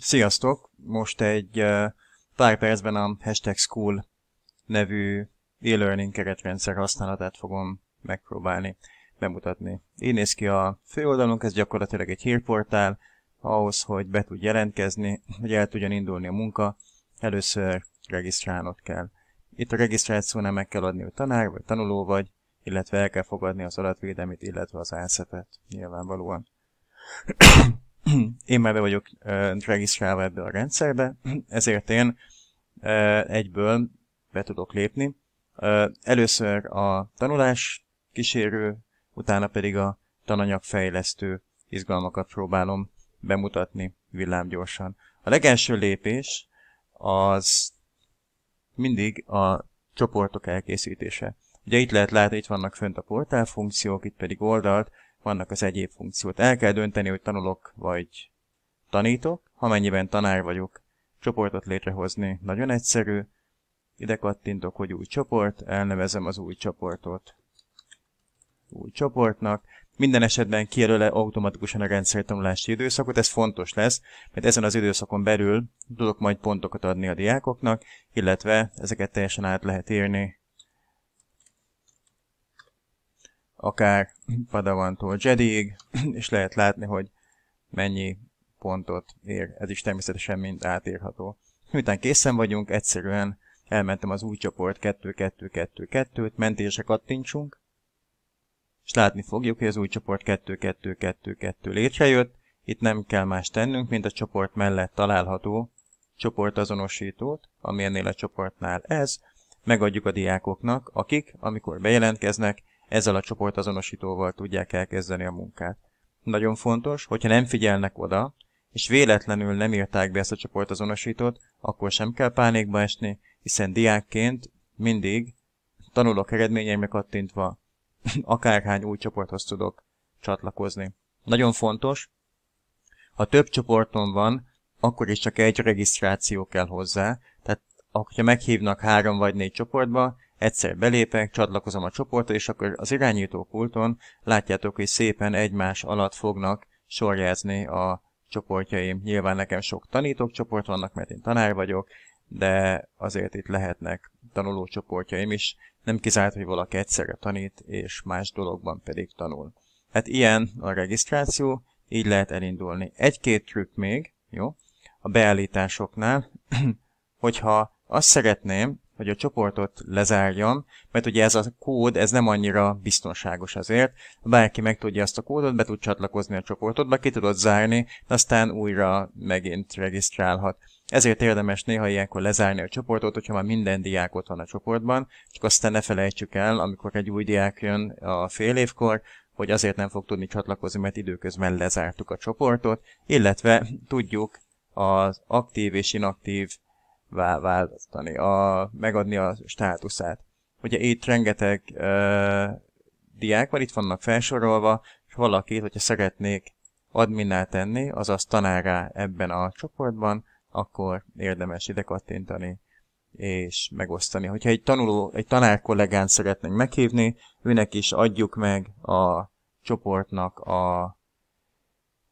Sziasztok! Most egy pár percben a hashtag school nevű e-learning keretrendszer használatát fogom megpróbálni bemutatni. Így néz ki a főoldalunk, ez gyakorlatilag egy hírportál, ahhoz, hogy be tud jelentkezni, hogy el tudjon indulni a munka, először regisztrálnod kell. Itt a regisztrációnál meg kell adni, hogy tanár vagy tanuló vagy, illetve el kell fogadni az adatvédelmét, illetve az ászetet nyilvánvalóan. én már be vagyok regisztrálva ebbe a rendszerbe, ezért én egyből be tudok lépni. Először a tanulás kísérő, utána pedig a tananyagfejlesztő izgalmakat próbálom bemutatni villámgyorsan. A legelső lépés az mindig a csoportok elkészítése. Ugye itt lehet látni, itt vannak fönt a funkciók itt pedig oldalt vannak az egyéb funkciót. El kell dönteni, hogy tanulok vagy tanítok. Ha mennyiben tanár vagyok, csoportot létrehozni nagyon egyszerű. Ide kattintok, hogy új csoport, elnevezem az új csoportot új csoportnak. Minden esetben kijelöle automatikusan a rendszertanulási időszakot, ez fontos lesz, mert ezen az időszakon belül tudok majd pontokat adni a diákoknak, illetve ezeket teljesen át lehet írni akár Padawantól Jediig, és lehet látni, hogy mennyi pontot ér. Ez is természetesen mind átírható. Miután készen vagyunk, egyszerűen elmentem az új csoport 2-2-2-2-t, mentésre kattintsunk, és látni fogjuk, hogy az új csoport 2-2-2-2 létrejött. Itt nem kell más tennünk, mint a csoport mellett található csoportazonosítót, ami ennél a csoportnál ez, megadjuk a diákoknak, akik, amikor bejelentkeznek, ezzel a csoportazonosítóval tudják elkezdeni a munkát. Nagyon fontos, hogyha nem figyelnek oda, és véletlenül nem írták be ezt a csoportazonosítót, akkor sem kell pánikba esni, hiszen diákként mindig tanulok eredményeimre kattintva, akárhány új csoporthoz tudok csatlakozni. Nagyon fontos, ha több csoporton van, akkor is csak egy regisztráció kell hozzá, tehát ha meghívnak három vagy négy csoportba, Egyszer belépek, csatlakozom a csoportra, és akkor az irányító pulton látjátok, hogy szépen egymás alatt fognak sorjázni a csoportjaim. Nyilván nekem sok tanítók csoport vannak, mert én tanár vagyok, de azért itt lehetnek tanuló csoportjaim is. Nem kizárt, hogy valaki egyszerre tanít, és más dologban pedig tanul. Hát ilyen a regisztráció, így lehet elindulni. Egy-két trükk még, jó, a beállításoknál, hogyha azt szeretném, hogy a csoportot lezárjam, mert ugye ez a kód, ez nem annyira biztonságos azért. Bárki meg tudja azt a kódot, be tud csatlakozni a be ki tudod zárni, aztán újra megint regisztrálhat. Ezért érdemes néha ilyenkor lezárni a csoportot, hogyha már minden diák ott van a csoportban, csak aztán ne felejtsük el, amikor egy új diák jön a fél évkor, hogy azért nem fog tudni csatlakozni, mert időközben lezártuk a csoportot, illetve tudjuk az aktív és inaktív választani, a, megadni a státuszát. Ugye itt rengeteg ö, diák van, itt vannak felsorolva, és valakit, hogyha szeretnék adminná tenni, azaz tanárá ebben a csoportban, akkor érdemes ide kattintani és megosztani. Hogyha egy tanuló, egy tanár kollégán szeretnénk meghívni, őnek is adjuk meg a csoportnak a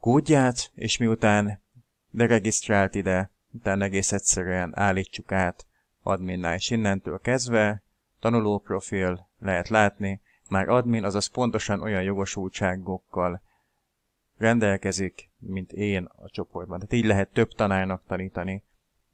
kódját, és miután regisztrált ide, utána egész egyszerűen állítsuk át adminnál, és innentől kezdve tanuló profil lehet látni, már admin, azaz pontosan olyan jogosultságokkal rendelkezik, mint én a csoportban. Tehát így lehet több tanárnak tanítani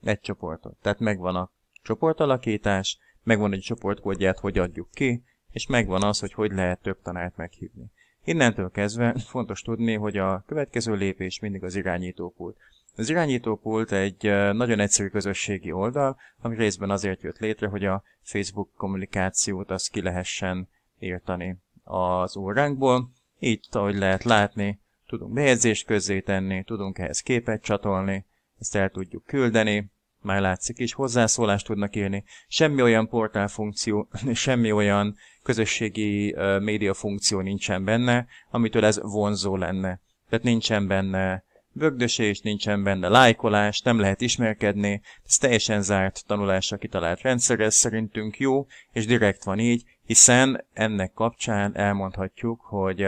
egy csoportot. Tehát megvan a csoportalakítás, megvan egy csoportkódját, hogy adjuk ki, és megvan az, hogy hogy lehet több tanárt meghívni. Innentől kezdve fontos tudni, hogy a következő lépés mindig az irányítópult. Az irányítópult egy nagyon egyszerű közösségi oldal, ami részben azért jött létre, hogy a Facebook kommunikációt azt ki lehessen írtani az óránkból. Így, ahogy lehet látni, tudunk bejegyzést tenni, tudunk ehhez képet csatolni, ezt el tudjuk küldeni, már látszik is, hozzászólást tudnak írni. Semmi olyan portál funkció, semmi olyan közösségi média funkció nincsen benne, amitől ez vonzó lenne. Tehát nincsen benne Bögdösés nincsen benne, lájkolás, nem lehet ismerkedni, ez teljesen zárt tanulásra kitalált rendszer, ez szerintünk jó, és direkt van így, hiszen ennek kapcsán elmondhatjuk, hogy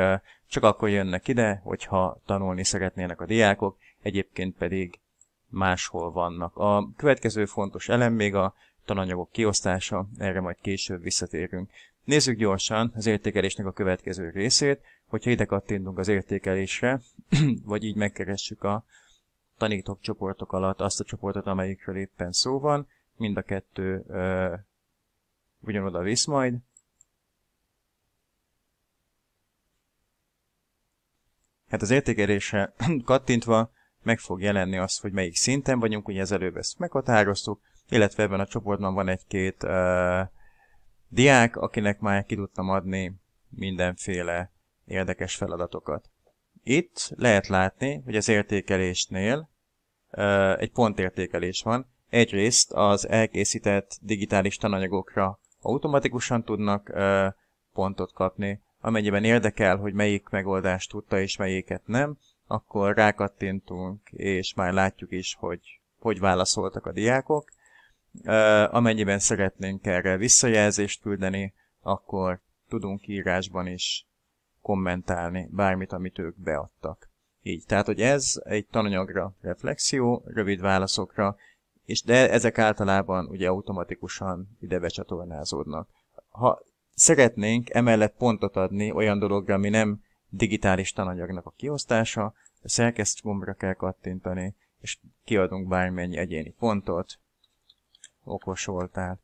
csak akkor jönnek ide, hogyha tanulni szeretnének a diákok, egyébként pedig máshol vannak. A következő fontos elem még a tananyagok kiosztása, erre majd később visszatérünk. Nézzük gyorsan az értékelésnek a következő részét, hogyha ide kattintunk az értékelésre, vagy így megkeressük a tanítók csoportok alatt azt a csoportot, amelyikről éppen szó van, mind a kettő ö, ugyanoda visz majd. Hát az értékelésre kattintva meg fog jelenni az, hogy melyik szinten vagyunk, ugye ezelőbb előbb ezt meghatároztuk, illetve ebben a csoportban van egy-két uh, diák, akinek már ki tudtam adni mindenféle érdekes feladatokat. Itt lehet látni, hogy az értékelésnél egy pontértékelés van. Egyrészt az elkészített digitális tananyagokra automatikusan tudnak pontot kapni. Amennyiben érdekel, hogy melyik megoldást tudta és melyiket nem, akkor rákattintunk, és már látjuk is, hogy hogy válaszoltak a diákok. Amennyiben szeretnénk erre visszajelzést küldeni, akkor tudunk írásban is kommentálni bármit, amit ők beadtak. Így, tehát hogy ez egy tananyagra reflexió, rövid válaszokra, és de ezek általában ugye automatikusan ide becsatornázódnak. Ha szeretnénk emellett pontot adni olyan dologra, ami nem digitális tananyagnak a kiosztása, gombra kell kattintani, és kiadunk bármennyi egyéni pontot, okos voltál.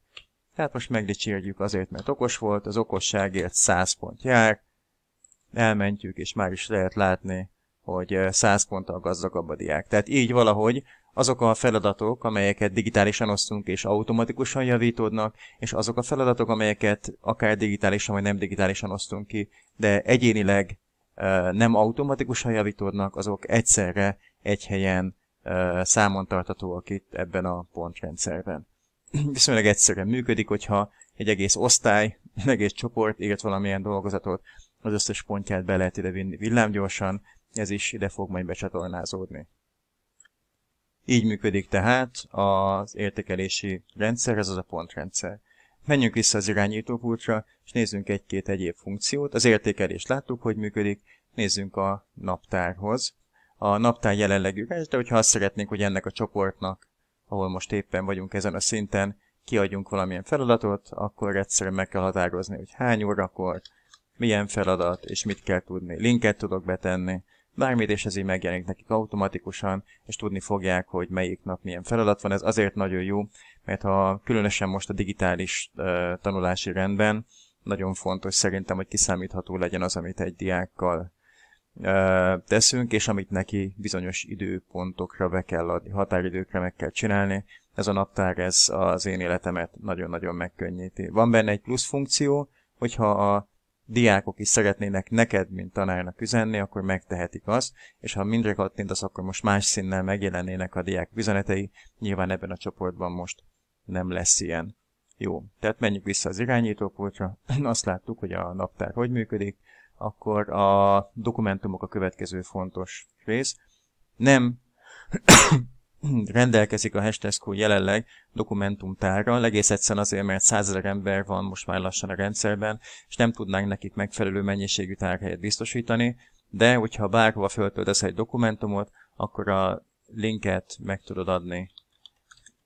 Tehát most megdicsérjük azért, mert okos volt, az okosságért 100 pont jár, elmentjük, és már is lehet látni, hogy 100 eh, ponttal gazdagabb a diák. Tehát így valahogy azok a feladatok, amelyeket digitálisan osztunk és automatikusan javítódnak, és azok a feladatok, amelyeket akár digitálisan vagy nem digitálisan osztunk ki, de egyénileg eh, nem automatikusan javítódnak, azok egyszerre egy helyen eh, számon tartatóak itt ebben a pontrendszerben viszonylag egyszerűen működik, hogyha egy egész osztály, egy egész csoport írt valamilyen dolgozatot, az összes pontját be lehet ide vinni villámgyorsan, ez is ide fog majd becsatornázódni. Így működik tehát az értékelési rendszer, ez az a pontrendszer. Menjünk vissza az irányítópultra, és nézzünk egy-két egyéb funkciót. Az értékelést láttuk, hogy működik, nézzünk a naptárhoz. A naptár jelenleg üres, de hogyha azt szeretnénk, hogy ennek a csoportnak ahol most éppen vagyunk ezen a szinten, kiadjunk valamilyen feladatot, akkor egyszerűen meg kell határozni, hogy hány órakor, milyen feladat, és mit kell tudni. Linket tudok betenni, bármit, és ez így megjelenik nekik automatikusan, és tudni fogják, hogy melyik nap milyen feladat van. Ez azért nagyon jó, mert ha különösen most a digitális uh, tanulási rendben, nagyon fontos szerintem, hogy kiszámítható legyen az, amit egy diákkal teszünk, és amit neki bizonyos időpontokra be kell adni, határidőkre meg kell csinálni. Ez a naptár, ez az én életemet nagyon-nagyon megkönnyíti. Van benne egy plusz funkció, hogyha a diákok is szeretnének neked, mint tanárnak üzenni, akkor megtehetik azt, és ha mindre kattintasz, akkor most más színnel megjelennének a diák üzenetei, nyilván ebben a csoportban most nem lesz ilyen. Jó, tehát menjünk vissza az irányítópultra. Azt láttuk, hogy a naptár hogy működik akkor a dokumentumok a következő fontos rész. Nem rendelkezik a Hashtagsco jelenleg dokumentumtárral, egész egyszerűen azért, mert százezer ember van most már lassan a rendszerben, és nem tudnánk nekik megfelelő mennyiségű tárhelyet biztosítani, de hogyha bárhova feltöltesz egy dokumentumot, akkor a linket meg tudod adni,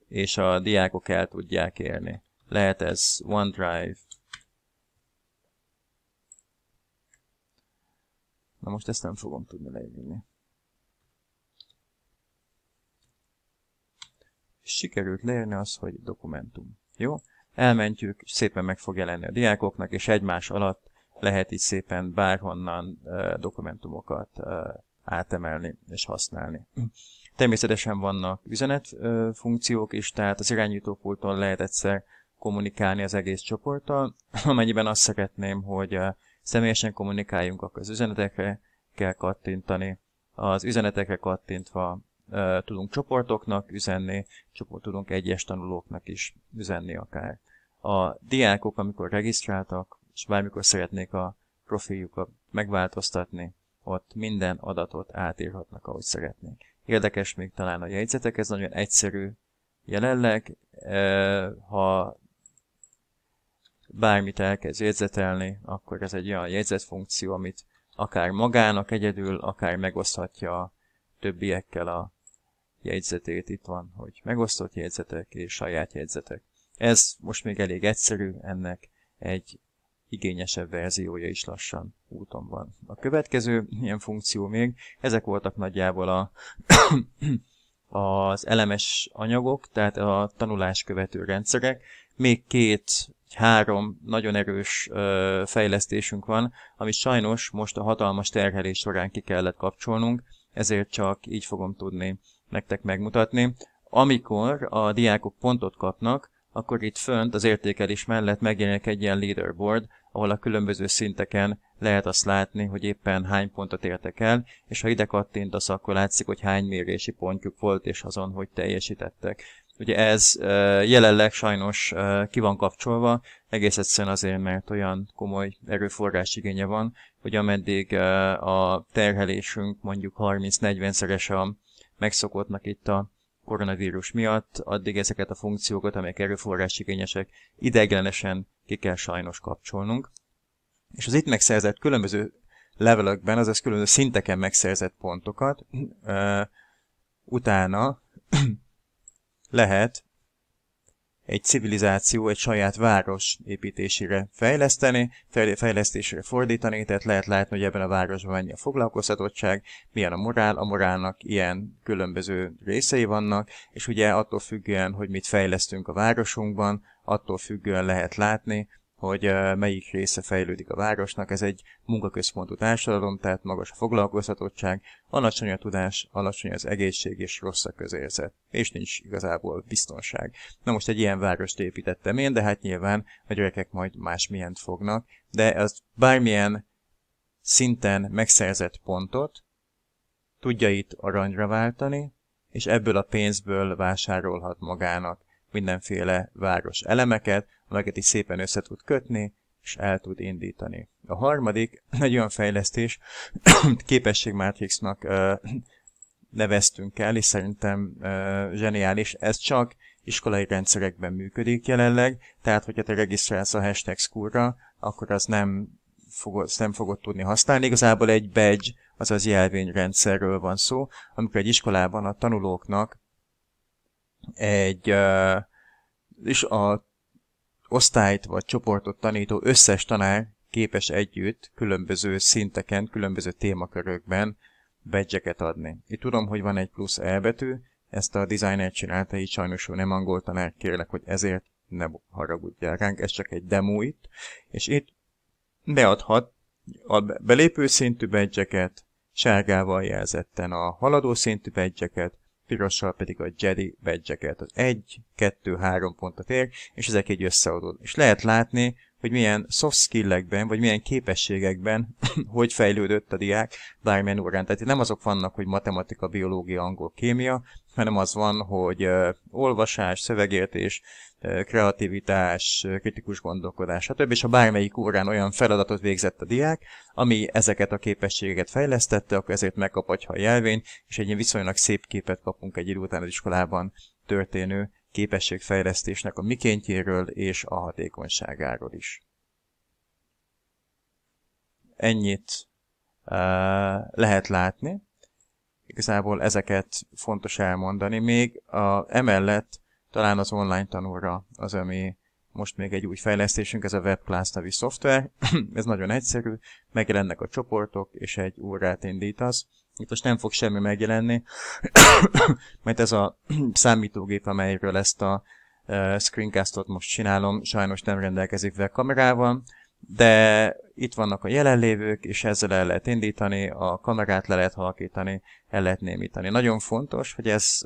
és a diákok el tudják érni. Lehet ez OneDrive, Na most ezt nem fogom tudni leírni. Sikerült leírni az, hogy dokumentum. Jó? Elmentjük, szépen meg fog jelenni a diákoknak, és egymás alatt lehet így szépen bárhonnan dokumentumokat átemelni és használni. Természetesen vannak üzenetfunkciók is, tehát az irányítópulton lehet egyszer kommunikálni az egész csoporttal, amennyiben azt szeretném, hogy Személyesen kommunikáljunk, akkor az üzenetekre kell kattintani. Az üzenetekre kattintva e, tudunk csoportoknak üzenni, csoport, tudunk egyes tanulóknak is üzenni akár. A diákok, amikor regisztráltak, és bármikor szeretnék a profiljukat megváltoztatni, ott minden adatot átírhatnak, ahogy szeretnék. Érdekes még talán a jegyzetek, ez nagyon egyszerű jelenleg, ha bármit elkezd jegyzetelni, akkor ez egy olyan jegyzetfunkció, amit akár magának egyedül, akár megoszthatja a többiekkel a jegyzetét. Itt van, hogy megosztott jegyzetek és saját jegyzetek. Ez most még elég egyszerű, ennek egy igényesebb verziója is lassan úton van. A következő ilyen funkció még, ezek voltak nagyjából a az elemes anyagok, tehát a tanulás követő rendszerek. Még két három nagyon erős ö, fejlesztésünk van, amit sajnos most a hatalmas terhelés során ki kellett kapcsolnunk, ezért csak így fogom tudni nektek megmutatni. Amikor a diákok pontot kapnak, akkor itt fönt az értékelés mellett megjelenik egy ilyen leaderboard, ahol a különböző szinteken lehet azt látni, hogy éppen hány pontot értek el, és ha ide kattintasz, akkor látszik, hogy hány mérési pontjuk volt, és azon, hogy teljesítettek. Ugye ez jelenleg sajnos ki van kapcsolva, egész egyszerűen azért, mert olyan komoly erőforrás igénye van, hogy ameddig a terhelésünk mondjuk 30-40-szeres a megszokottnak itt a koronavírus miatt, addig ezeket a funkciókat, amelyek erőforrás igényesek, ideiglenesen ki kell sajnos kapcsolnunk. És az itt megszerzett különböző levelekben, azaz különböző szinteken megszerzett pontokat, utána lehet egy civilizáció, egy saját város építésére fejleszteni, fejlesztésre fordítani, tehát lehet látni, hogy ebben a városban mennyi a foglalkoztatottság, milyen a morál, a morálnak ilyen különböző részei vannak, és ugye attól függően, hogy mit fejlesztünk a városunkban, attól függően lehet látni, hogy melyik része fejlődik a városnak. Ez egy munkaközpontú társadalom, tehát magas a foglalkoztatottság, alacsony a tudás, alacsony az egészség és rossz a közérzet. És nincs igazából biztonság. Na most egy ilyen várost építettem én, de hát nyilván a gyerekek majd másmilyent fognak, de az bármilyen szinten megszerzett pontot tudja itt aranyra váltani, és ebből a pénzből vásárolhat magának mindenféle város elemeket, amelyeket is szépen össze tud kötni, és el tud indítani. A harmadik, egy olyan fejlesztés, képességmátrixnak neveztünk el, és szerintem zseniális, ez csak iskolai rendszerekben működik jelenleg, tehát hogyha te regisztrálsz a hashtag school akkor az nem fogod, nem fogod tudni használni. Igazából egy badge, azaz jelvényrendszerről van szó, amikor egy iskolában a tanulóknak egy és a osztályt vagy csoportot tanító összes tanár képes együtt különböző szinteken, különböző témakörökben badge adni. Itt tudom, hogy van egy plusz elbetű, ezt a designer csinálta, így sajnos ő nem angol tanár, kérlek, hogy ezért ne haragudjál ránk, ez csak egy demo itt, és itt beadhat a belépő szintű badge sárgával jelzetten a haladó szintű badge pirossal pedig a Jedi badge-eket. Az 1, 2, 3 pontot ér, és ezek így összeadód. És lehet látni, hogy milyen soft skillekben, vagy milyen képességekben, hogy fejlődött a diák Diamond órán. Tehát nem azok vannak, hogy matematika, biológia, angol, kémia, hanem az van, hogy olvasás, szövegértés, kreativitás, kritikus gondolkodás, stb. És ha bármelyik órán olyan feladatot végzett a diák, ami ezeket a képességeket fejlesztette, akkor ezért megkap a jelvényt, és egy ilyen viszonylag szép képet kapunk egy idő után az iskolában történő képességfejlesztésnek a mikéntjéről és a hatékonyságáról is. Ennyit uh, lehet látni. Igazából ezeket fontos elmondani. Még a, emellett talán az online tanulra az, ami most még egy új fejlesztésünk, ez a WebClass nevű szoftver. ez nagyon egyszerű, megjelennek a csoportok, és egy órát indítasz, itt most nem fog semmi megjelenni, mert ez a számítógép, amelyről ezt a screencastot most csinálom, sajnos nem rendelkezik kamerával, de itt vannak a jelenlévők, és ezzel el lehet indítani, a kamerát le lehet halkítani, el lehet némítani. Nagyon fontos, hogy ez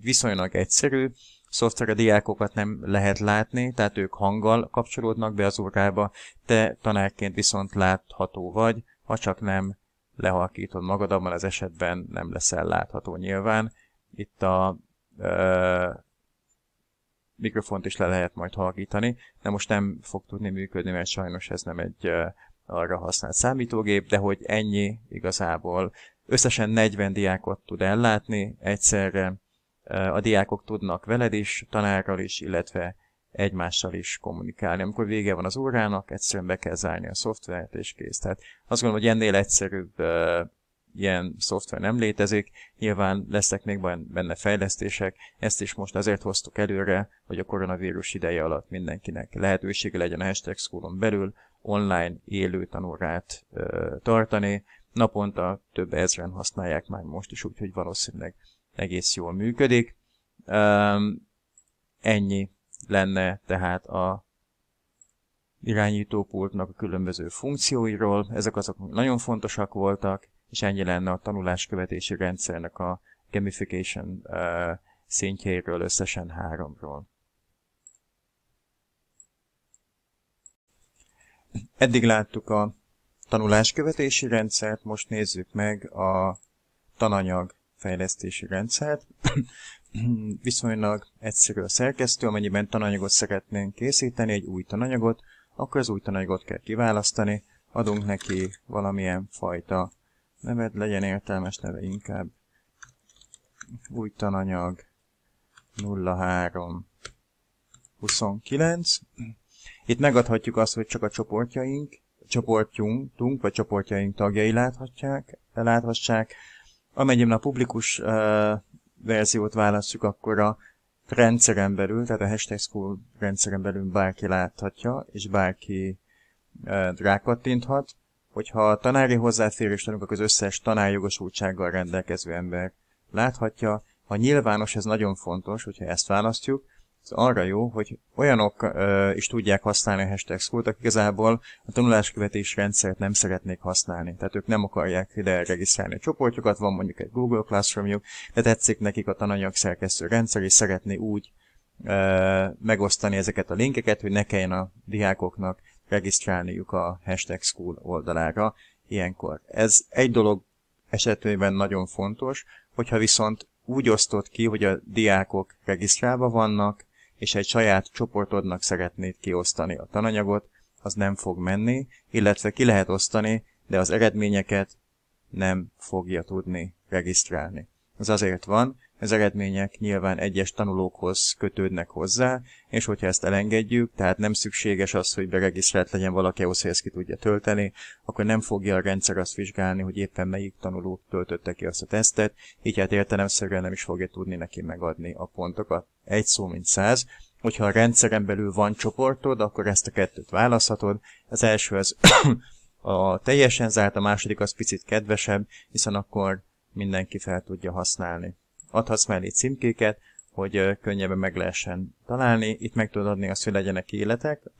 viszonylag egyszerű, szoftver a diákokat nem lehet látni, tehát ők hanggal kapcsolódnak be az órába, te tanárként viszont látható vagy, ha csak nem lehalkítod magad, abban az esetben nem leszel látható nyilván. Itt a ö, mikrofont is le lehet majd halkítani, de most nem fog tudni működni, mert sajnos ez nem egy ö, arra használt számítógép, de hogy ennyi igazából. Összesen 40 diákot tud ellátni egyszerre, a diákok tudnak veled is, tanárral is, illetve egymással is kommunikálni. Amikor vége van az órának, egyszerűen be kell zárni a szoftvert, és kész. Tehát azt gondolom, hogy ennél egyszerűbb ilyen szoftver nem létezik. Nyilván lesznek még benne fejlesztések, ezt is most azért hoztuk előre, hogy a koronavírus ideje alatt mindenkinek lehetősége legyen a hashtag schoolon belül online élő tanórát ö, tartani. Naponta több ezren használják már most is, úgyhogy valószínűleg egész jól működik. Ö, ennyi lenne tehát a irányítópultnak a különböző funkcióiról. Ezek azok nagyon fontosak voltak, és ennyi lenne a tanuláskövetési rendszernek a gamification uh, szintjéről, összesen háromról. Eddig láttuk a tanuláskövetési rendszert, most nézzük meg a tananyag fejlesztési rendszert. Viszonylag egyszerű a szerkesztő, amennyiben tananyagot szeretnénk készíteni, egy új tananyagot, akkor az új tananyagot kell kiválasztani, adunk neki valamilyen fajta nevet, legyen értelmes neve inkább. Új tananyag 03 29. Itt megadhatjuk azt, hogy csak a csoportjaink, csoportjunk, vagy csoportjaink tagjai láthatják, láthassák, Amennyiben a publikus uh, verziót választjuk, akkor a rendszeren belül, tehát a hashtag school rendszeren belül bárki láthatja, és bárki uh, rákattinthat. Hogyha a tanári hozzáférést adunk, akkor az összes tanárjogosultsággal rendelkező ember láthatja. Ha nyilvános, ez nagyon fontos, hogyha ezt választjuk, ez szóval arra jó, hogy olyanok ö, is tudják használni a hashtag school akik igazából a tanuláskövetés rendszert nem szeretnék használni. Tehát ők nem akarják ide regisztrálni a csoportjukat, van mondjuk egy Google Classroomjuk, de tetszik nekik a tananyag szerkesztő rendszer, és szeretné úgy ö, megosztani ezeket a linkeket, hogy ne kelljen a diákoknak regisztrálniuk a hashtag school oldalára ilyenkor. Ez egy dolog esetében nagyon fontos, hogyha viszont úgy osztott ki, hogy a diákok regisztrálva vannak, és egy saját csoportodnak szeretnéd kiosztani a tananyagot, az nem fog menni, illetve ki lehet osztani, de az eredményeket nem fogja tudni regisztrálni. Ez azért van, az eredmények nyilván egyes tanulókhoz kötődnek hozzá, és hogyha ezt elengedjük, tehát nem szükséges az, hogy beregisztrált legyen valaki ahhoz, hogy ezt ki tudja tölteni, akkor nem fogja a rendszer azt vizsgálni, hogy éppen melyik tanuló töltötte ki azt a tesztet, így hát értelemszerűen nem is fogja tudni neki megadni a pontokat. Egy szó, mint száz. Hogyha a rendszeren belül van csoportod, akkor ezt a kettőt választhatod. Az első az a teljesen zárt, a második az picit kedvesebb, hiszen akkor mindenki fel tudja használni adhatsz mellé címkéket, hogy könnyebben meg lehessen találni. Itt meg tudod adni azt, hogy legyenek életek,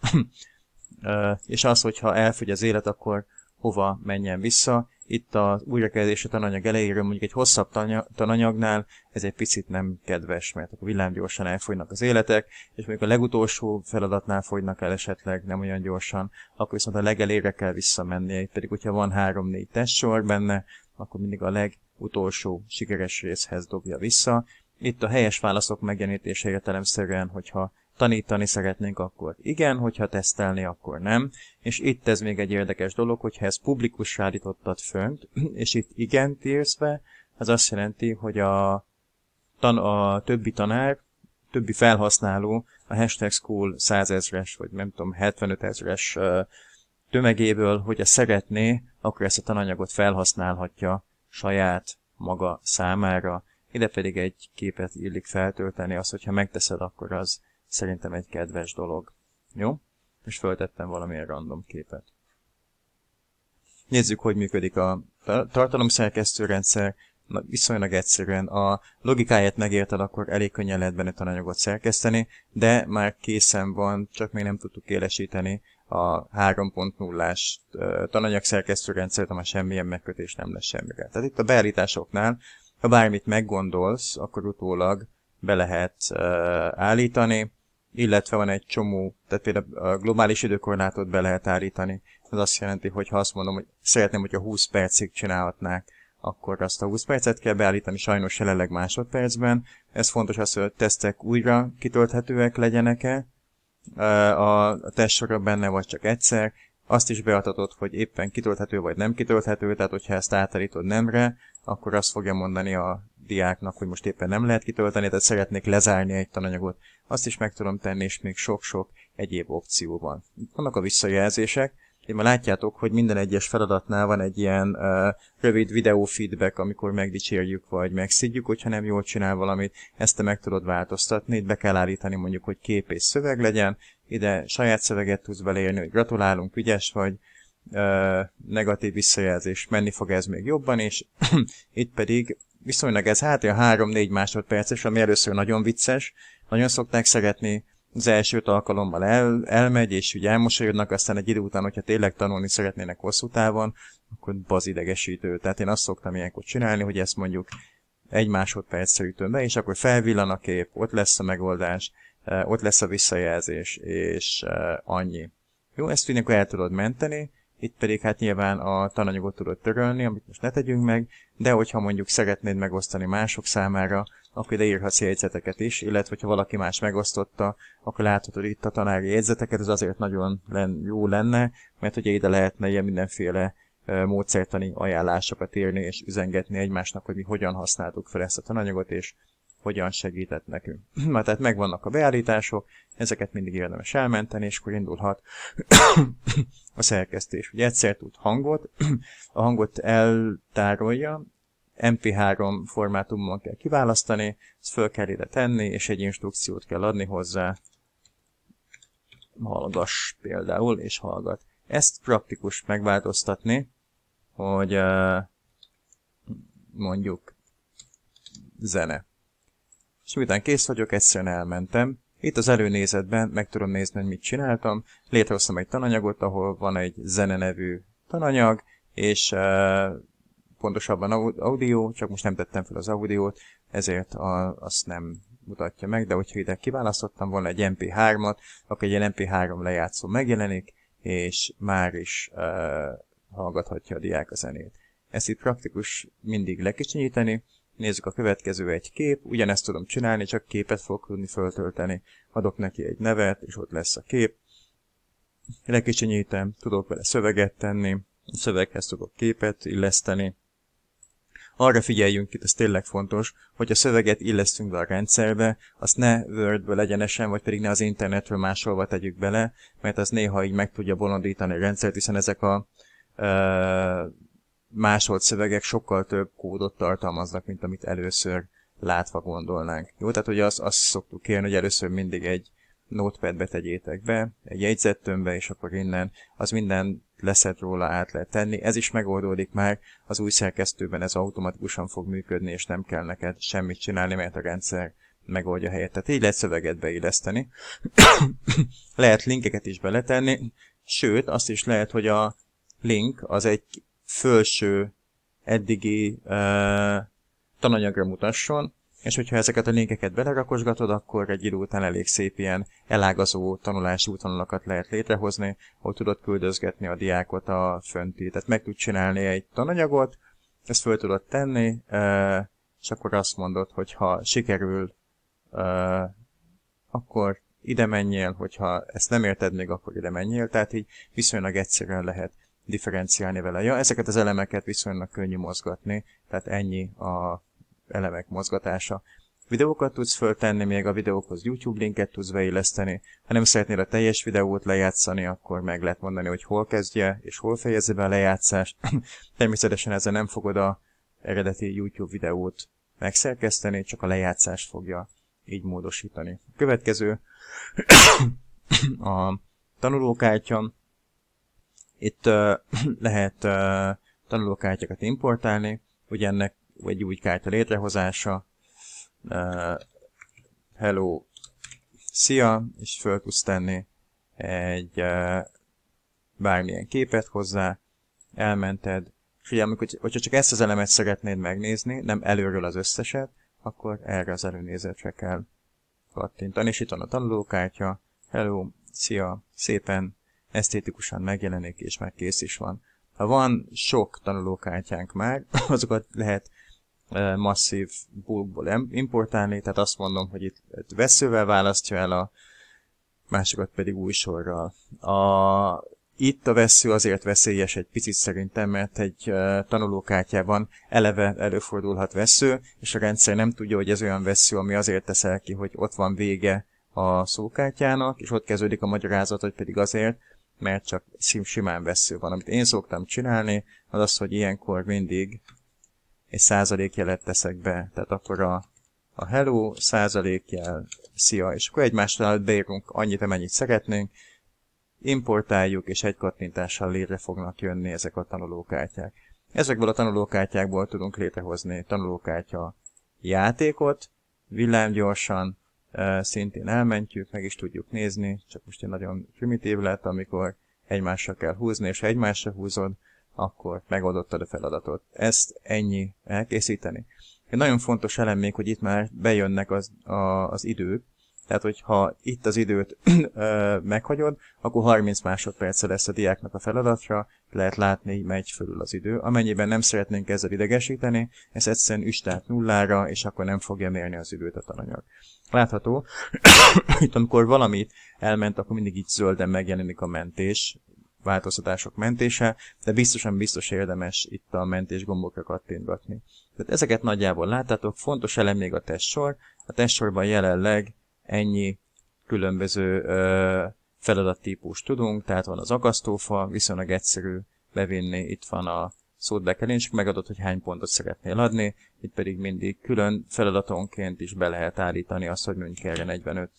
és az, hogyha elfogy az élet, akkor hova menjen vissza. Itt az újrakezdési tananyag elejéről mondjuk egy hosszabb tananyagnál ez egy picit nem kedves, mert akkor villámgyorsan elfogynak az életek, és mondjuk a legutolsó feladatnál fogynak el esetleg nem olyan gyorsan, akkor viszont a legelére kell visszamennie, itt pedig hogyha van három-négy testsor benne, akkor mindig a leg utolsó sikeres részhez dobja vissza. Itt a helyes válaszok megjelenítése értelemszerűen, hogyha tanítani szeretnénk, akkor igen, hogyha tesztelni, akkor nem. És itt ez még egy érdekes dolog, hogyha ezt publikus állítottad fönt, és itt igen írsz be, az azt jelenti, hogy a, tan a többi tanár, többi felhasználó a hashtag school 100 ezres, vagy nem tudom, 75 ezres tömegéből, hogyha szeretné, akkor ezt a tananyagot felhasználhatja saját maga számára, ide pedig egy képet illik feltölteni, az, hogyha megteszed, akkor az szerintem egy kedves dolog. Jó? És föltettem valamilyen random képet. Nézzük, hogy működik a tartalomszerkesztő rendszer. Viszonylag egyszerűen a logikáját megérted, akkor elég könnyen lehet benne tananyagot szerkeszteni, de már készen van, csak még nem tudtuk élesíteni a 30 as tananyag szerkesztőrendszerben már semmilyen megkötés nem lesz semmire. Tehát itt a beállításoknál, ha bármit meggondolsz, akkor utólag be lehet állítani, illetve van egy csomó, tehát például a globális időkorlátot be lehet állítani. Ez azt jelenti, hogy ha azt mondom, hogy szeretném, hogyha 20 percig csinálhatnák, akkor azt a 20 percet kell beállítani, sajnos jelenleg másodpercben. Ez fontos az, hogy a tesztek újra kitölthetőek legyenek-e, a testsorra benne, vagy csak egyszer, azt is beadhatod, hogy éppen kitölthető vagy nem kitölthető, tehát hogyha ezt átállítod nemre, akkor azt fogja mondani a diáknak, hogy most éppen nem lehet kitölteni, tehát szeretnék lezárni egy tananyagot. Azt is meg tudom tenni, és még sok-sok egyéb opció van. Vannak a visszajelzések, én már látjátok, hogy minden egyes feladatnál van egy ilyen uh, rövid videó feedback, amikor megdicsérjük vagy megszidjük, hogyha nem jól csinál valamit, ezt te meg tudod változtatni, itt be kell állítani mondjuk, hogy kép és szöveg legyen, ide saját szöveget tudsz beleérni, hogy gratulálunk, ügyes vagy, uh, negatív visszajelzés, menni fog ez még jobban, és itt pedig viszonylag ez hát a 3-4 másodperces, ami először nagyon vicces, nagyon szokták szeretni, az első alkalommal el, elmegy, és ugye elmosolyodnak, aztán egy idő után, hogyha tényleg tanulni szeretnének hosszú távon, akkor az idegesítő. Tehát én azt szoktam ilyenkor csinálni, hogy ezt mondjuk egy másodpercre ütöm be, és akkor felvillan a kép, ott lesz a megoldás, e, ott lesz a visszajelzés, és e, annyi. Jó, ezt ilyenkor el tudod menteni, itt pedig hát nyilván a tananyagot tudod törölni, amit most ne tegyünk meg, de hogyha mondjuk szeretnéd megosztani mások számára, akkor ide írhatsz jegyzeteket is, illetve ha valaki más megosztotta, akkor láthatod itt a tanári jegyzeteket, ez azért nagyon len, jó lenne, mert ugye ide lehetne ilyen mindenféle módszertani ajánlásokat írni és üzengetni egymásnak, hogy mi hogyan használtuk fel ezt a tananyagot, és hogyan segített nekünk. Már tehát megvannak a beállítások, ezeket mindig érdemes elmenteni, és akkor indulhat a szerkesztés. Ugye egyszer tud hangot, a hangot eltárolja, MP3 formátumban kell kiválasztani, ezt föl kell ide tenni, és egy instrukciót kell adni hozzá, hallgass például, és hallgat. Ezt praktikus megváltoztatni, hogy mondjuk zene. És miután kész vagyok, egyszerűen elmentem. Itt az előnézetben meg tudom nézni, hogy mit csináltam. Létrehoztam egy tananyagot, ahol van egy zene nevű tananyag, és pontosabban audio, csak most nem tettem fel az audiót, ezért a, azt nem mutatja meg, de hogyha ide kiválasztottam volna egy MP3-at, akkor egy MP3 lejátszó megjelenik, és már is e, hallgathatja a diák a zenét. Ezt itt praktikus mindig lekicsinyíteni, nézzük a következő egy kép, ugyanezt tudom csinálni, csak képet fog tudni föltölteni, adok neki egy nevet, és ott lesz a kép, lekicsinyítem, tudok vele szöveget tenni, a szöveghez tudok képet illeszteni, arra figyeljünk itt, ez tényleg fontos, hogy a szöveget illesztünk be a rendszerbe, azt ne word Word-ből egyenesen, vagy pedig ne az internetről másolva tegyük bele, mert az néha így meg tudja bolondítani a rendszert, hiszen ezek a ö, másolt szövegek sokkal több kódot tartalmaznak, mint amit először látva gondolnánk. Jó, tehát hogy azt, azt szoktuk kérni, hogy először mindig egy notepadbe tegyétek be, egy jegyzettömbbe, és akkor innen az minden leszed róla, át lehet tenni. Ez is megoldódik már, az új szerkesztőben ez automatikusan fog működni, és nem kell neked semmit csinálni, mert a rendszer megoldja helyet. Tehát így lehet szöveget beilleszteni. lehet linkeket is beletenni, sőt, azt is lehet, hogy a link az egy felső eddigi uh, tananyagra mutasson, és hogyha ezeket a linkeket belerakosgatod, akkor egy idő után elég szép ilyen elágazó tanulási útvonalakat lehet létrehozni, hogy tudod küldözgetni a diákot a fönti. Tehát meg tud csinálni egy tananyagot, ezt föl tudod tenni, és akkor azt mondod, hogy ha sikerül, akkor ide menjél, hogyha ezt nem érted még, akkor ide menjél. Tehát így viszonylag egyszerűen lehet differenciálni vele. Ja, ezeket az elemeket viszonylag könnyű mozgatni, tehát ennyi a elemek mozgatása. Videókat tudsz föltenni, még a videókhoz YouTube linket tudsz beilleszteni. Ha nem szeretnél a teljes videót lejátszani, akkor meg lehet mondani, hogy hol kezdje és hol fejezi be a lejátszást. Természetesen ezzel nem fogod a eredeti YouTube videót megszerkeszteni, csak a lejátszást fogja így módosítani. A következő a tanulókártya. Itt uh, lehet uh, tanulókártyákat importálni, ugye ennek egy új kárta létrehozása. Uh, hello, szia, és föl tudsz tenni egy uh, bármilyen képet hozzá, elmented, és ugye, amikor, hogyha csak ezt az elemet szeretnéd megnézni, nem előről az összeset, akkor erre az előnézetre kell kattintani, és itt van a tanulókártya, hello, szia, szépen esztétikusan megjelenik, és már kész is van. Ha van sok tanulókártyánk már, azokat lehet masszív bulkból importálni, tehát azt mondom, hogy itt veszővel választja el a másikat pedig új sorral. A, itt a vesző azért veszélyes egy picit szerintem, mert egy uh, tanulókártyában eleve előfordulhat vesző, és a rendszer nem tudja, hogy ez olyan vesző, ami azért teszel ki, hogy ott van vége a szókártyának, és ott kezdődik a magyarázat, hogy pedig azért, mert csak simán vesző van. Amit én szoktam csinálni, az az, hogy ilyenkor mindig egy százalékjelet teszek be, tehát akkor a, a hello százalékjel, szia, és akkor egymással beírunk annyit, amennyit szeretnénk, importáljuk, és egy kattintással létre fognak jönni ezek a tanulókártyák. Ezekből a tanulókártyákból tudunk létrehozni tanulókártya játékot, villámgyorsan, szintén elmentjük, meg is tudjuk nézni, csak most egy nagyon primitív lett, amikor egymásra kell húzni, és ha egymásra húzod, akkor megoldottad a feladatot. Ezt ennyi elkészíteni. Egy nagyon fontos elem még, hogy itt már bejönnek az, a, az idők, tehát, hogyha itt az időt ö, meghagyod, akkor 30 másodperce lesz a diáknak a feladatra, lehet látni, hogy megy fölül az idő. Amennyiben nem szeretnénk ezzel idegesíteni, ez egyszerűen üstát nullára, és akkor nem fogja mérni az időt a tananyag. Látható, itt amikor valamit elment, akkor mindig így zölden megjelenik a mentés, változtatások mentése, de biztosan biztos érdemes itt a mentés gombokra kattintgatni. Tehát ezeket nagyjából láttátok, fontos elem még a testsor. A testsorban jelenleg ennyi különböző ö, feladattípus tudunk, tehát van az akasztófa, viszonylag egyszerű bevinni, itt van a szótbekelés, megadott, hogy hány pontot szeretnél adni, itt pedig mindig külön feladatonként is be lehet állítani azt, hogy mondjuk kell 45,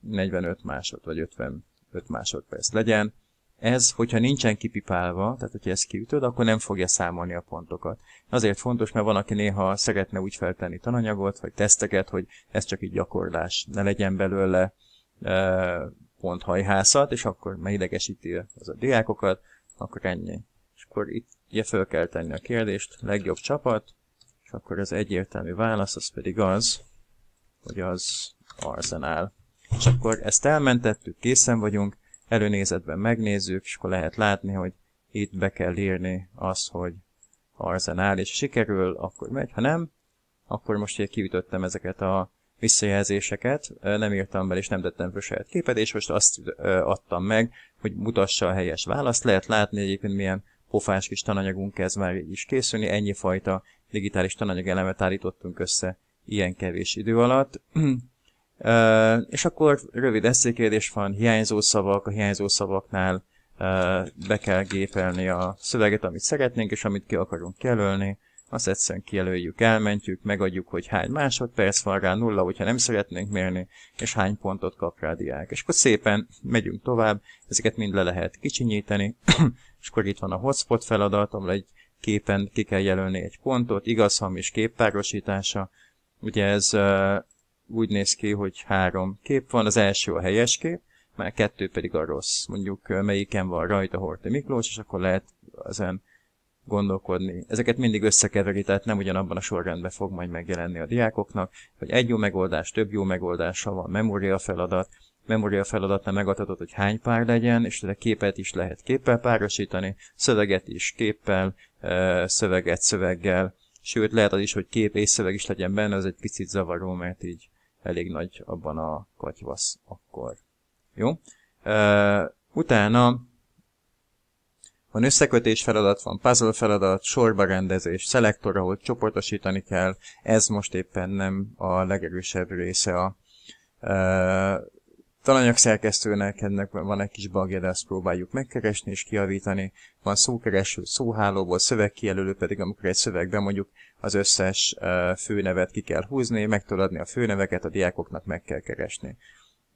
45 másod, vagy 50 5 másodperc legyen. Ez, hogyha nincsen kipipálva, tehát hogyha ezt kiütöd, akkor nem fogja számolni a pontokat. Azért fontos, mert van, aki néha szeretne úgy feltenni tananyagot, vagy teszteket, hogy ez csak egy gyakorlás, ne legyen belőle e, ponthajhászat, és akkor idegesíti az a diákokat, akkor ennyi. És akkor itt ugye fel kell tenni a kérdést, legjobb csapat, és akkor az egyértelmű válasz az pedig az, hogy az arzenál és akkor ezt elmentettük, készen vagyunk, előnézetben megnézzük, és akkor lehet látni, hogy itt be kell írni az, hogy arzenál, és sikerül, akkor megy, ha nem, akkor most ugye kiütöttem ezeket a visszajelzéseket, nem írtam be és nem tettem fel saját képet, és most azt adtam meg, hogy mutassa a helyes választ. Lehet látni egyébként milyen pofás kis tananyagunk kezd már így is készülni, ennyi fajta digitális tananyagelemet állítottunk össze ilyen kevés idő alatt. és akkor rövid eszékérdés van, hiányzó szavak, a hiányzó szavaknál uh, be kell gépelni a szöveget, amit szeretnénk, és amit ki akarunk jelölni, azt egyszerűen kijelöljük, elmentjük, megadjuk, hogy hány másodperc van rá, nulla, hogyha nem szeretnénk mérni, és hány pontot kap rá a diák. És akkor szépen megyünk tovább, ezeket mind le lehet kicsinyíteni, és akkor itt van a hotspot feladat, ahol egy képen ki kell jelölni egy pontot, igaz, hamis képpárosítása, ugye ez úgy néz ki, hogy három kép van, az első a helyes kép, már kettő pedig a rossz. Mondjuk melyiken van rajta Horta Miklós, és akkor lehet ezen gondolkodni. Ezeket mindig összekeveri, tehát nem ugyanabban a sorrendben fog majd megjelenni a diákoknak, hogy egy jó megoldás, több jó megoldása van, memória feladat, memória feladatnál megadhatod, hogy hány pár legyen, és a képet is lehet képpel párosítani, szöveget is képpel, szöveget szöveggel, sőt lehet az is, hogy kép és szöveg is legyen benne, az egy picit zavaró, mert így elég nagy abban a katyvasz akkor. Jó? Uh, utána van összekötés feladat, van puzzle feladat, sorba rendezés, szelektor, ahol csoportosítani kell. Ez most éppen nem a legerősebb része a szerkesztőnek ennek van egy kis bagja, de azt próbáljuk megkeresni és kiavítani. Van szókereső, szóhálóból, szövegkijelölő pedig, amikor egy szövegben mondjuk az összes főnevet ki kell húzni, meg tudod adni a főneveket, a diákoknak meg kell keresni.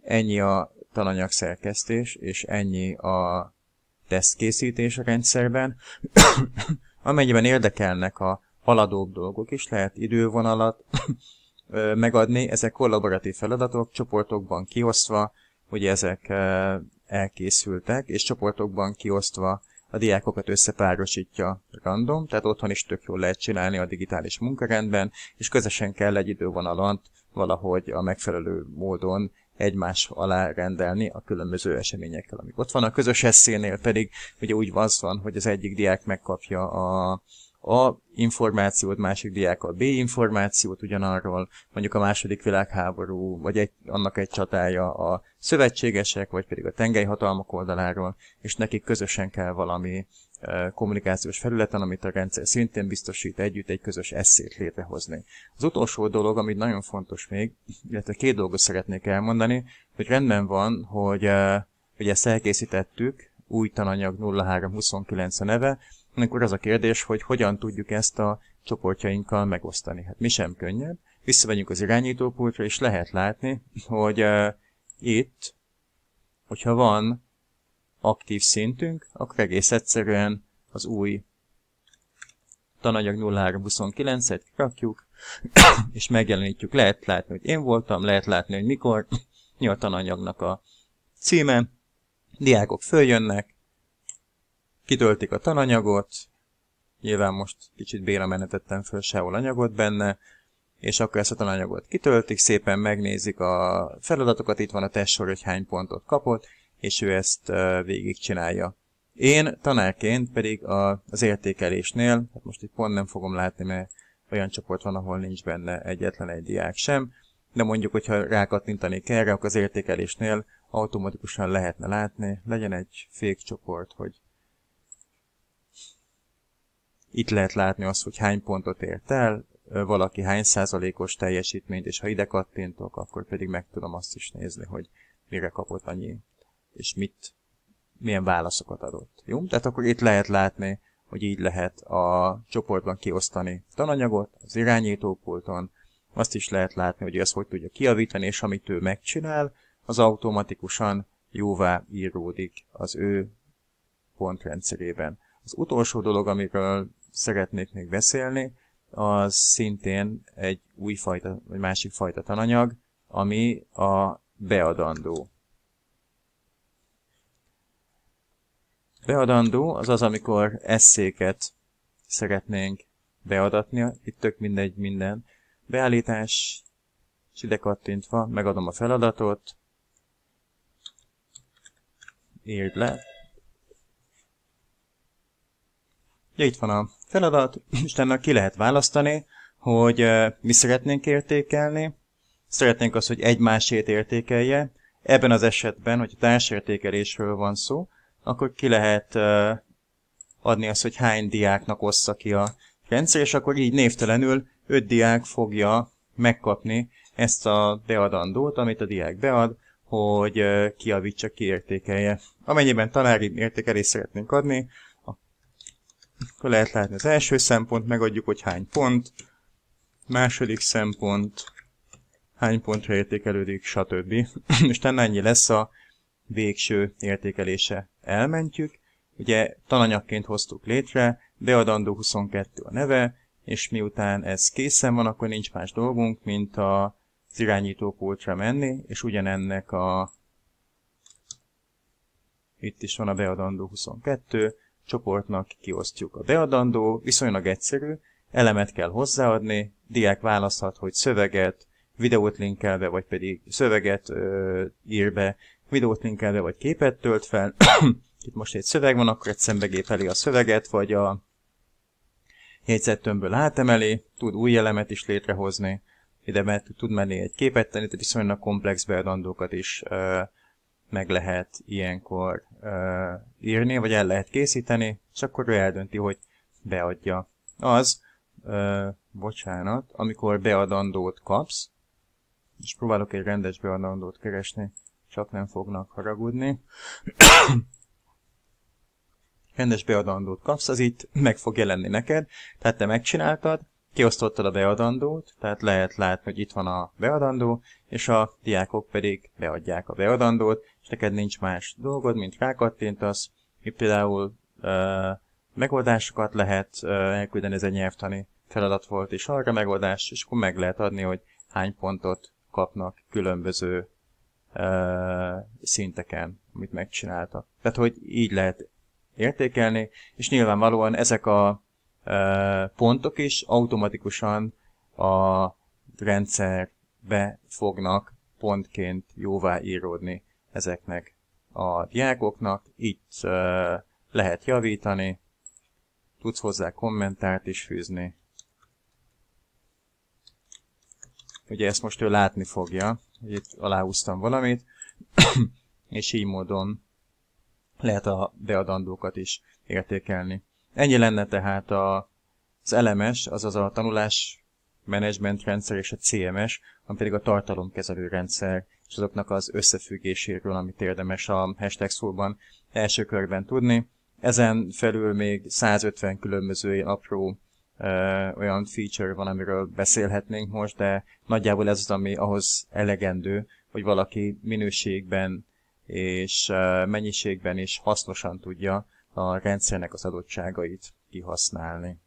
Ennyi a tananyagszerkesztés, és ennyi a tesztkészítés a rendszerben. Amennyiben érdekelnek a haladóbb dolgok is, lehet idővonalat, megadni, ezek kollaboratív feladatok, csoportokban kiosztva, ugye ezek elkészültek, és csoportokban kiosztva a diákokat összepárosítja random, tehát otthon is tök jól lehet csinálni a digitális munkarendben, és közösen kell egy idővonalant valahogy a megfelelő módon egymás alá rendelni a különböző eseményekkel, amik ott vannak. A közös eszénél pedig ugye úgy van, hogy az egyik diák megkapja a a információt, másik diák a B információt ugyanarról, mondjuk a második világháború, vagy egy, annak egy csatája a szövetségesek, vagy pedig a hatalmak oldaláról, és nekik közösen kell valami kommunikációs felületen, amit a rendszer szintén biztosít együtt egy közös eszét létrehozni. Az utolsó dolog, amit nagyon fontos még, illetve két dolgot szeretnék elmondani, hogy rendben van, hogy, ugye ezt elkészítettük, új tananyag 0329 a neve, akkor az a kérdés, hogy hogyan tudjuk ezt a csoportjainkkal megosztani. Hát mi sem könnyebb. Visszamegyünk az irányítópultra, és lehet látni, hogy uh, itt, hogyha van aktív szintünk, akkor egész egyszerűen az új tananyag 0329-et rakjuk, és megjelenítjük. Lehet látni, hogy én voltam, lehet látni, hogy mikor, mi a tananyagnak a címe, diákok följönnek, kitöltik a tananyagot, nyilván most kicsit béra menetettem föl sehol anyagot benne, és akkor ezt a tananyagot kitöltik, szépen megnézik a feladatokat, itt van a testsor, hogy hány pontot kapott, és ő ezt végigcsinálja. Én tanárként pedig a, az értékelésnél, hát most itt pont nem fogom látni, mert olyan csoport van, ahol nincs benne egyetlen egy diák sem, de mondjuk, hogyha rákattintanék erre, akkor az értékelésnél automatikusan lehetne látni, legyen egy fék csoport, hogy itt lehet látni azt, hogy hány pontot ért el, valaki hány százalékos teljesítményt, és ha ide kattintok, akkor pedig meg tudom azt is nézni, hogy mire kapott annyi, és mit, milyen válaszokat adott. Jó? Tehát akkor itt lehet látni, hogy így lehet a csoportban kiosztani tananyagot az irányítópulton, azt is lehet látni, hogy ezt hogy tudja kiavítani, és amit ő megcsinál, az automatikusan jóvá íródik az ő pontrendszerében. Az utolsó dolog, amiről szeretnék még beszélni, az szintén egy új fajta, vagy másik fajta tananyag, ami a beadandó. Beadandó az az, amikor eszéket szeretnénk beadatni, itt tök mindegy minden. Beállítás, és ide kattintva megadom a feladatot, írd le, Ugye itt van a feladat, és utána ki lehet választani, hogy mi szeretnénk értékelni, szeretnénk azt, hogy egymásét értékelje. Ebben az esetben, hogy társértékelésről van szó, akkor ki lehet adni azt, hogy hány diáknak ossza ki a rendszer, és akkor így névtelenül 5 diák fogja megkapni ezt a beadandót, amit a diák bead, hogy kiavítsa, kiértékelje. Amennyiben tanári értékelést szeretnénk adni, akkor lehet látni az első szempont, megadjuk, hogy hány pont, második szempont, hány pontra értékelődik, stb. És talán ennyi lesz a végső értékelése. Elmentjük, ugye tananyagként hoztuk létre, beadandó 22 a neve, és miután ez készen van, akkor nincs más dolgunk, mint az irányítópultra menni, és ugyanennek a itt is van a beadandó 22, csoportnak kiosztjuk. A beadandó viszonylag egyszerű, elemet kell hozzáadni, diák választhat, hogy szöveget, videót linkel be, vagy pedig szöveget ö, ír be, videót linkel be, vagy képet tölt fel. Itt most egy szöveg van, akkor egy szembegépeli a szöveget, vagy a jegyzettömből átemeli, tud új elemet is létrehozni, ide mert tud menni egy képet tenni, tehát viszonylag komplex beadandókat is ö, meg lehet ilyenkor írni, vagy el lehet készíteni, és akkor ő eldönti, hogy beadja. Az, uh, bocsánat, amikor beadandót kapsz, és próbálok egy rendes beadandót keresni, csak nem fognak haragudni. rendes beadandót kapsz, az itt meg fog jelenni neked, tehát te megcsináltad, kiosztottad a beadandót, tehát lehet látni, hogy itt van a beadandó, és a diákok pedig beadják a beadandót, és neked nincs más dolgod, mint rákattintasz. Itt például uh, megoldásokat lehet uh, elküldeni, ez egy nyelvtani feladat volt, és arra megoldás, és akkor meg lehet adni, hogy hány pontot kapnak különböző uh, szinteken, amit megcsináltak. Tehát, hogy így lehet értékelni, és nyilvánvalóan ezek a uh, pontok is automatikusan a rendszerbe fognak pontként jóvá íródni ezeknek a diákoknak. Itt lehet javítani, tudsz hozzá kommentárt is fűzni. Ugye ezt most ő látni fogja, hogy itt aláhúztam valamit, és így módon lehet a beadandókat is értékelni. Ennyi lenne tehát a, az LMS, azaz a tanulás menedzsment rendszer és a CMS, ami pedig a tartalomkezelő rendszer és azoknak az összefüggéséről, amit érdemes a hashtag szóban első körben tudni. Ezen felül még 150 különböző apró ö, olyan feature van, amiről beszélhetnénk most, de nagyjából ez az, ami ahhoz elegendő, hogy valaki minőségben és ö, mennyiségben is hasznosan tudja a rendszernek az adottságait kihasználni.